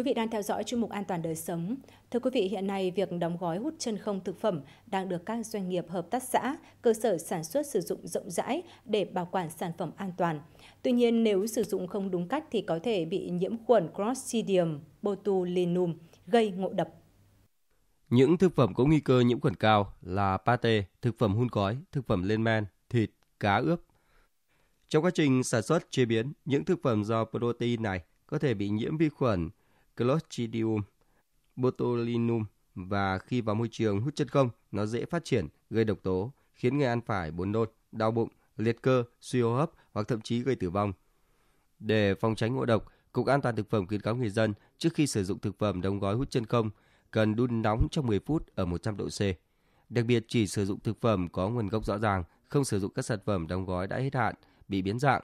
Quý vị đang theo dõi chuyên mục An toàn đời sống. Thưa quý vị, hiện nay việc đóng gói hút chân không thực phẩm đang được các doanh nghiệp hợp tác xã, cơ sở sản xuất sử dụng rộng rãi để bảo quản sản phẩm an toàn. Tuy nhiên, nếu sử dụng không đúng cách thì có thể bị nhiễm khuẩn Clostridium botulinum gây ngộ độc. Những thực phẩm có nguy cơ nhiễm khuẩn cao là pate, thực phẩm hun gói, thực phẩm lên men, thịt, cá ướp. Trong quá trình sản xuất chế biến, những thực phẩm do protein này có thể bị nhiễm vi khuẩn Clostridium botulinum và khi vào môi trường hút chất không, nó dễ phát triển, gây độc tố, khiến người ăn phải buồn nôn, đau bụng, liệt cơ, suy hô hấp hoặc thậm chí gây tử vong. Để phòng tránh ngộ độc, Cục An toàn thực phẩm khuyến cáo người dân trước khi sử dụng thực phẩm đóng gói hút chân không cần đun nóng trong 10 phút ở 100 độ C. Đặc biệt chỉ sử dụng thực phẩm có nguồn gốc rõ ràng, không sử dụng các sản phẩm đóng gói đã hết hạn, bị biến dạng,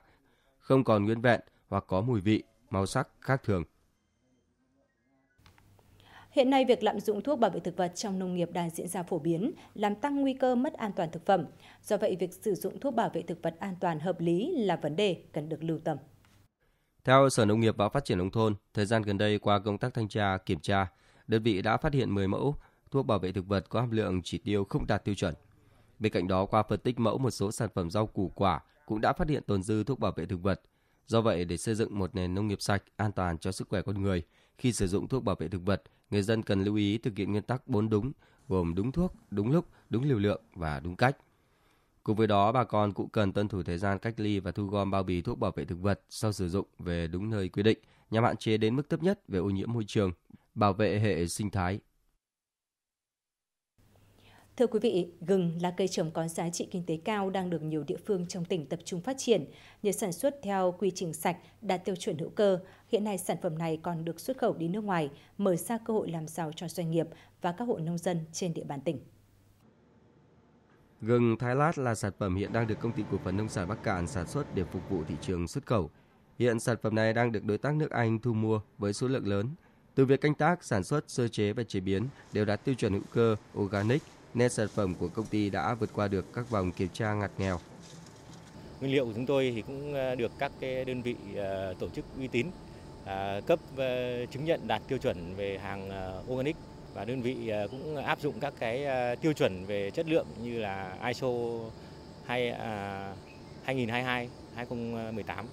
không còn nguyên vẹn hoặc có mùi vị, màu sắc khác thường. Hiện nay, việc lạm dụng thuốc bảo vệ thực vật trong nông nghiệp đang diễn ra phổ biến, làm tăng nguy cơ mất an toàn thực phẩm. Do vậy, việc sử dụng thuốc bảo vệ thực vật an toàn hợp lý là vấn đề cần được lưu tâm. Theo Sở Nông nghiệp và Phát triển Nông thôn, thời gian gần đây qua công tác thanh tra, kiểm tra, đơn vị đã phát hiện 10 mẫu thuốc bảo vệ thực vật có hàm lượng chỉ tiêu không đạt tiêu chuẩn. Bên cạnh đó, qua phân tích mẫu một số sản phẩm rau củ quả cũng đã phát hiện tồn dư thuốc bảo vệ thực vật. Do vậy, để xây dựng một nền nông nghiệp sạch, an toàn cho sức khỏe con người, khi sử dụng thuốc bảo vệ thực vật – người dân cần lưu ý thực hiện nguyên tắc bốn đúng, gồm đúng thuốc, đúng lúc, đúng liều lượng và đúng cách. Cùng với đó, bà con cũng cần tuân thủ thời gian cách ly và thu gom bao bì thuốc bảo vệ thực vật sau sử dụng về đúng nơi quy định, nhằm hạn chế đến mức thấp nhất về ô nhiễm môi trường, bảo vệ hệ sinh thái. Thưa quý vị, gừng là cây trồng có giá trị kinh tế cao đang được nhiều địa phương trong tỉnh tập trung phát triển nhờ sản xuất theo quy trình sạch, đạt tiêu chuẩn hữu cơ, Hiện nay sản phẩm này còn được xuất khẩu đi nước ngoài, mở ra cơ hội làm giàu cho doanh nghiệp và các hộ nông dân trên địa bàn tỉnh. Gừng Thái Lát là sản phẩm hiện đang được công ty cổ phần nông sản Bắc Cạn sản xuất để phục vụ thị trường xuất khẩu. Hiện sản phẩm này đang được đối tác nước Anh thu mua với số lượng lớn. Từ việc canh tác, sản xuất, sơ chế và chế biến đều đạt tiêu chuẩn hữu cơ, organic, nên sản phẩm của công ty đã vượt qua được các vòng kiểm tra ngặt nghèo. Nguyên liệu của chúng tôi thì cũng ờ, được các cái đơn vị ờ, tổ chức uy tín À, cấp ờ, chứng nhận đạt tiêu chuẩn về hàng ờ, organic và đơn vị ờ, cũng áp dụng các cái tiêu chuẩn về chất lượng như là ISO 2 2022 2018.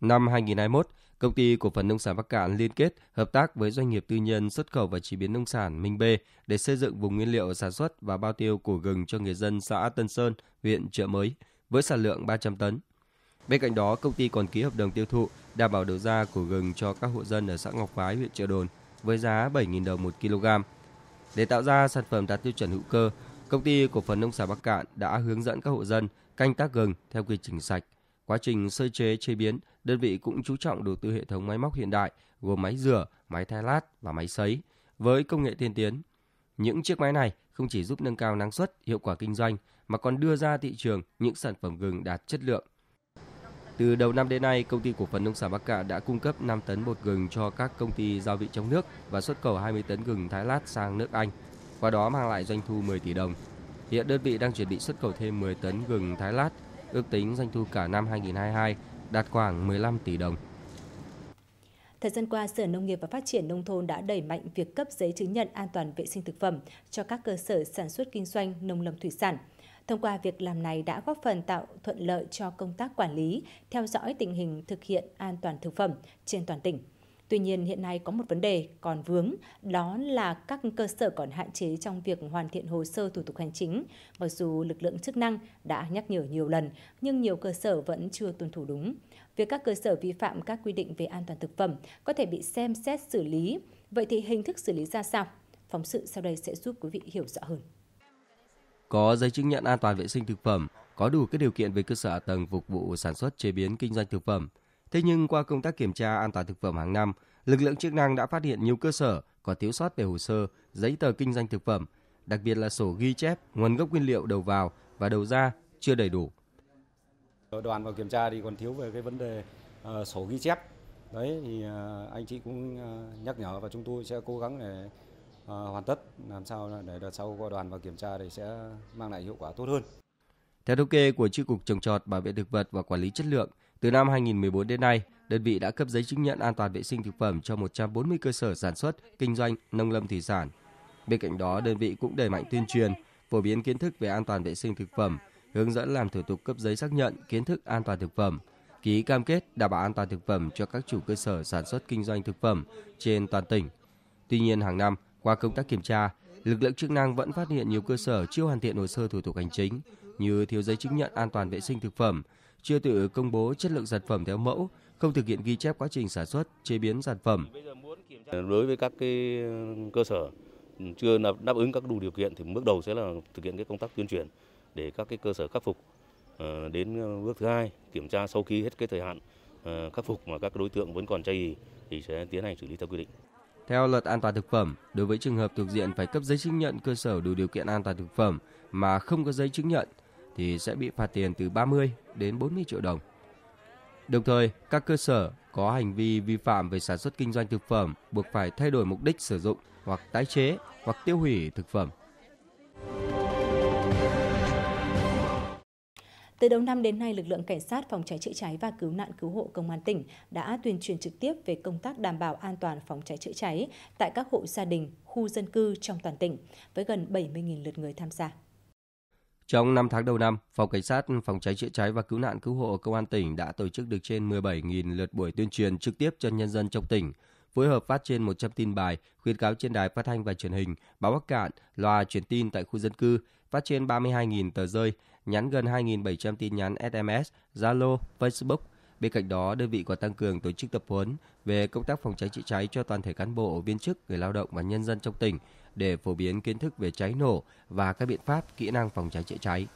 Năm 2021, công ty cổ phần nông sản Bắc Cạn liên kết hợp tác với doanh nghiệp tư nhân xuất khẩu và chế biến nông sản Minh Bê để xây dựng vùng nguyên liệu sản xuất và bao tiêu củ gừng cho người dân xã Tân Sơn, huyện trợ Mới với sản lượng 300 tấn. Bên cạnh đó, công ty còn ký hợp đồng tiêu thụ đảm bảo đầu ra của gừng cho các hộ dân ở xã Ngọc Phái, huyện Trợ Đồn với giá 7.000 đồng 1 kg. Để tạo ra sản phẩm đạt tiêu chuẩn hữu cơ, công ty cổ phần nông sản Bắc Cạn đã hướng dẫn các hộ dân canh tác gừng theo quy trình sạch. Quá trình sơ chế chế biến, đơn vị cũng chú trọng đầu tư hệ thống máy móc hiện đại gồm máy rửa, máy thay lát và máy sấy với công nghệ tiên tiến. Những chiếc máy này không chỉ giúp nâng cao năng suất, hiệu quả kinh doanh mà còn đưa ra thị trường những sản phẩm gừng đạt chất lượng từ đầu năm đến nay, công ty cổ phần nông sản Bắc cạn đã cung cấp 5 tấn bột gừng cho các công ty gia vị trong nước và xuất khẩu 20 tấn gừng Thái Lát sang nước Anh, qua đó mang lại doanh thu 10 tỷ đồng. Hiện đơn vị đang chuẩn bị xuất khẩu thêm 10 tấn gừng Thái Lát, ước tính doanh thu cả năm 2022 đạt khoảng 15 tỷ đồng. Thời gian qua, Sở Nông nghiệp và Phát triển Nông thôn đã đẩy mạnh việc cấp giấy chứng nhận an toàn vệ sinh thực phẩm cho các cơ sở sản xuất kinh doanh nông lâm thủy sản – Thông qua việc làm này đã góp phần tạo thuận lợi cho công tác quản lý, theo dõi tình hình thực hiện an toàn thực phẩm trên toàn tỉnh. Tuy nhiên hiện nay có một vấn đề còn vướng, đó là các cơ sở còn hạn chế trong việc hoàn thiện hồ sơ thủ tục hành chính. Mặc dù lực lượng chức năng đã nhắc nhở nhiều lần, nhưng nhiều cơ sở vẫn chưa tuân thủ đúng. Việc các cơ sở vi phạm các quy định về an toàn thực phẩm có thể bị xem xét xử lý. Vậy thì hình thức xử lý ra sao? Phóng sự sau đây sẽ giúp quý vị hiểu rõ hơn có giấy chứng nhận an toàn vệ sinh thực phẩm, có đủ các điều kiện về cơ sở hạ tầng phục vụ sản xuất chế biến kinh doanh thực phẩm. Thế nhưng qua công tác kiểm tra an toàn thực phẩm hàng năm, lực lượng chức năng đã phát hiện nhiều cơ sở có thiếu sót về hồ sơ, giấy tờ kinh doanh thực phẩm, đặc biệt là sổ ghi chép nguồn gốc nguyên liệu đầu vào và đầu ra chưa đầy đủ. Đoàn vào kiểm tra thì còn thiếu về cái vấn đề uh, sổ ghi chép. Đấy thì uh, anh chị cũng uh, nhắc nhở và chúng tôi sẽ cố gắng để Ờ, hoàn tất làm sao để đợt sau qua đoàn vào kiểm tra thì sẽ mang lại hiệu quả tốt hơn. Theo thống kê của Chi cục trồng trọt, bảo vệ thực vật và quản lý chất lượng, từ năm 2014 đến nay, đơn vị đã cấp giấy chứng nhận an toàn vệ sinh thực phẩm cho 140 cơ sở sản xuất, kinh doanh nông lâm thủy sản. Bên cạnh đó, đơn vị cũng đẩy mạnh tuyên truyền, phổ biến kiến thức về an toàn vệ sinh thực phẩm, hướng dẫn làm thủ tục cấp giấy xác nhận kiến thức an toàn thực phẩm, ký cam kết đảm bảo an toàn thực phẩm cho các chủ cơ sở sản xuất kinh doanh thực phẩm trên toàn tỉnh. Tuy nhiên, hàng năm, qua công tác kiểm tra, lực lượng chức năng vẫn phát hiện nhiều cơ sở chưa hoàn thiện hồ sơ thủ tục hành chính như thiếu giấy chứng nhận an toàn vệ sinh thực phẩm, chưa tự công bố chất lượng sản phẩm theo mẫu, không thực hiện ghi chép quá trình sản xuất, chế biến sản phẩm. Đối với các cái cơ sở chưa đáp ứng các đủ điều kiện thì bước đầu sẽ là thực hiện cái công tác tuyên truyền để các cái cơ sở khắc phục. Ờ, đến bước thứ hai, kiểm tra sau khi hết cái thời hạn ờ, khắc phục mà các đối tượng vẫn còn chây thì sẽ tiến hành xử lý theo quy định. Theo luật an toàn thực phẩm, đối với trường hợp thuộc diện phải cấp giấy chứng nhận cơ sở đủ điều kiện an toàn thực phẩm mà không có giấy chứng nhận thì sẽ bị phạt tiền từ 30 đến 40 triệu đồng. Đồng thời, các cơ sở có hành vi vi phạm về sản xuất kinh doanh thực phẩm buộc phải thay đổi mục đích sử dụng hoặc tái chế hoặc tiêu hủy thực phẩm Từ đầu năm đến nay, lực lượng cảnh sát phòng cháy chữa cháy và cứu nạn cứu hộ công an tỉnh đã tuyên truyền trực tiếp về công tác đảm bảo an toàn phòng cháy chữa cháy tại các hộ gia đình, khu dân cư trong toàn tỉnh với gần 70.000 lượt người tham gia. Trong 5 tháng đầu năm, Phòng Cảnh sát Phòng cháy chữa cháy và Cứu nạn Cứu hộ Công an tỉnh đã tổ chức được trên 17.000 lượt buổi tuyên truyền trực tiếp cho nhân dân trong tỉnh, phối hợp phát trên 100 tin bài, khuyến cáo trên đài phát thanh và truyền hình, báo Bắc Cạn, loa truyền tin tại khu dân cư, phát trên 32.000 tờ rơi, nhắn gần 2.700 tin nhắn SMS, Zalo, Facebook. Bên cạnh đó, đơn vị còn tăng cường tổ chức tập huấn về công tác phòng cháy chữa cháy cho toàn thể cán bộ, viên chức, người lao động và nhân dân trong tỉnh để phổ biến kiến thức về cháy nổ và các biện pháp, kỹ năng phòng cháy chữa cháy.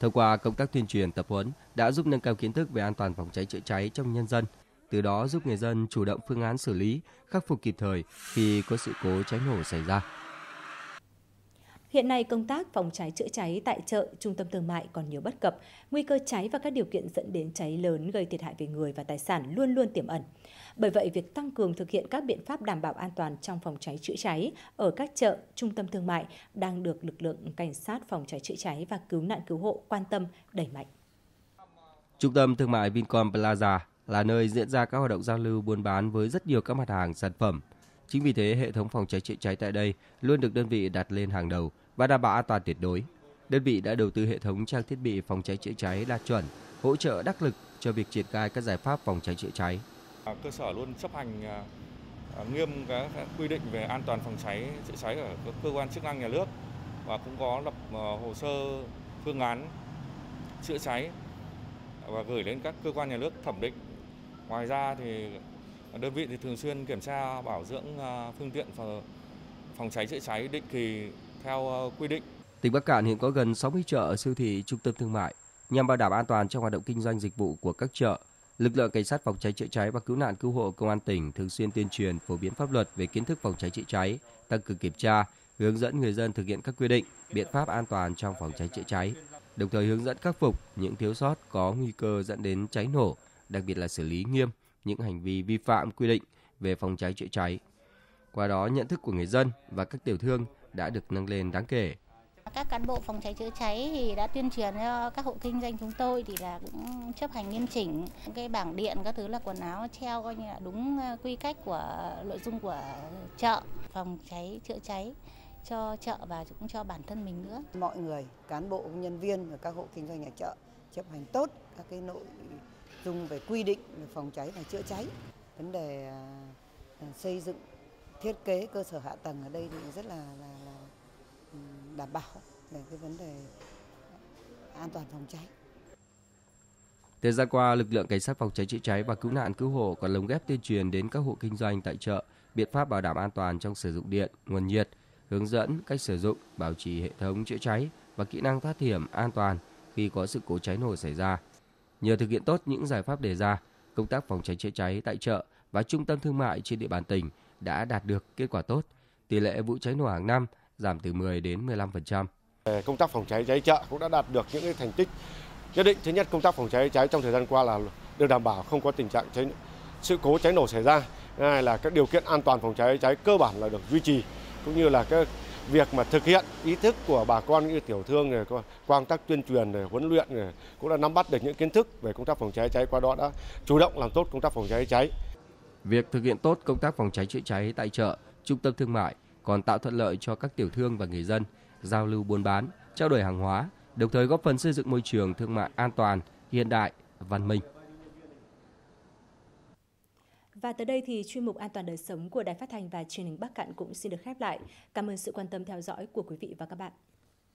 Thông qua công tác tuyên truyền tập huấn đã giúp nâng cao kiến thức về an toàn phòng cháy chữa cháy trong nhân dân, từ đó giúp người dân chủ động phương án xử lý, khắc phục kịp thời khi có sự cố cháy nổ xảy ra. Hiện nay công tác phòng cháy chữa cháy tại chợ, trung tâm thương mại còn nhiều bất cập, nguy cơ cháy và các điều kiện dẫn đến cháy lớn gây thiệt hại về người và tài sản luôn luôn tiềm ẩn. Bởi vậy, việc tăng cường thực hiện các biện pháp đảm bảo an toàn trong phòng cháy chữa cháy ở các chợ, trung tâm thương mại đang được lực lượng cảnh sát phòng cháy chữa cháy và cứu nạn cứu hộ quan tâm đẩy mạnh. Trung tâm thương mại Vincom Plaza là nơi diễn ra các hoạt động giao lưu buôn bán với rất nhiều các mặt hàng sản phẩm. Chính vì thế, hệ thống phòng cháy chữa cháy tại đây luôn được đơn vị đặt lên hàng đầu – và đảm bảo an toàn tuyệt đối. Đơn vị đã đầu tư hệ thống trang thiết bị phòng cháy chữa cháy đạt chuẩn, hỗ trợ đắc lực cho việc triển khai các giải pháp phòng cháy chữa cháy. À, cơ sở luôn chấp hành à, à, nghiêm các quy định về an toàn phòng cháy chữa cháy ở các cơ quan chức năng nhà nước và cũng có lập hồ sơ phương án chữa cháy và gửi lên các cơ quan nhà nước thẩm định. Ngoài ra thì đơn vị thì thường xuyên kiểm tra bảo dưỡng phương tiện phòng cháy chữa cháy định kỳ theo ờ, quy định. Tỉnh Bắc Cạn hiện có gần 60 chợ, siêu thị, trung tâm thương mại. Nhằm bảo đảm an toàn trong hoạt động kinh doanh dịch vụ của các chợ, lực lượng cảnh sát phòng cháy chữa cháy và cứu nạn cứu hộ công an tỉnh thường xuyên tuyên truyền phổ biến pháp luật về kiến thức phòng cháy chữa cháy, tăng cường kiểm tra, hướng dẫn người dân thực hiện các quy định, biện pháp an toàn trong phòng cháy chữa cháy, đồng thời hướng dẫn khắc phục những thiếu sót có nguy cơ dẫn đến cháy nổ, đặc biệt là xử lý nghiêm những hành vi vi phạm quy định về phòng cháy chữa cháy. Qua đó, nhận thức của người dân và các tiểu thương đã được nâng lên đáng kể. Các cán bộ phòng cháy chữa cháy thì đã tuyên truyền cho các hộ kinh doanh chúng tôi thì là cũng chấp hành nghiêm chỉnh cái bảng điện các thứ là quần áo treo coi như là đúng ờ, quy cách của nội dung của chợ phòng cháy chữa cháy cho chợ và cũng cho bản thân mình nữa. Mọi người, cán bộ, nhân viên và các hộ kinh doanh nhà chợ chấp hành tốt các cái nội dung về quy định về phòng cháy và chữa cháy, vấn đề ờ, xây dựng thiết kế cơ sở hạ tầng ở đây thì rất là, là, là ừ, đảm bảo về cái vấn đề an toàn phòng cháy. Thời gian qua, lực lượng cảnh sát phòng cháy chữa cháy và cứu nạn cứu hộ còn lồng ghép tuyên truyền đến các hộ kinh doanh tại chợ biện pháp bảo đảm an toàn trong sử dụng điện, nguồn nhiệt, hướng dẫn cách sử dụng, bảo trì hệ thống chữa cháy và kỹ năng thoát hiểm an toàn khi có sự cố cháy nổ xảy ra. Nhờ thực hiện tốt những giải pháp đề ra, công tác phòng cháy chữa cháy tại chợ và trung tâm thương mại trên địa bàn tỉnh – đã đạt được kết quả tốt. Tỷ lệ vụ cháy nổ hàng năm giảm từ 10 đến 15%. Ờ, công tác phòng cháy cháy chợ cũng đã đạt được những thành tích nhất định. Thứ nhất, công tác phòng cháy cháy trong thời gian qua là được đảm bảo không có tình trạng cháy sự cố cháy nổ xảy ra. Hai là các điều kiện an toàn phòng cháy cháy cơ bản là được duy trì cũng như là các việc mà thực hiện ý thức của bà con như tiểu thương này qua công tác tuyên truyền này, huấn luyện này, cũng đã nắm bắt được những kiến thức về công tác phòng cháy cháy qua đó đã chủ động làm tốt công tác phòng cháy cháy Việc thực hiện tốt công tác phòng cháy chữa cháy tại chợ, trung tâm thương mại còn tạo thuận lợi cho các tiểu thương và người dân giao lưu buôn bán, trao đổi hàng hóa, đồng thời góp phần xây dựng môi trường thương mại an toàn, hiện đại, văn minh. Và tới đây thì chuyên mục An toàn đời sống của Đài Phát thanh và Truyền hình Bắc Cạn cũng xin được khép lại. Cảm ơn sự quan tâm theo dõi của quý vị và các bạn.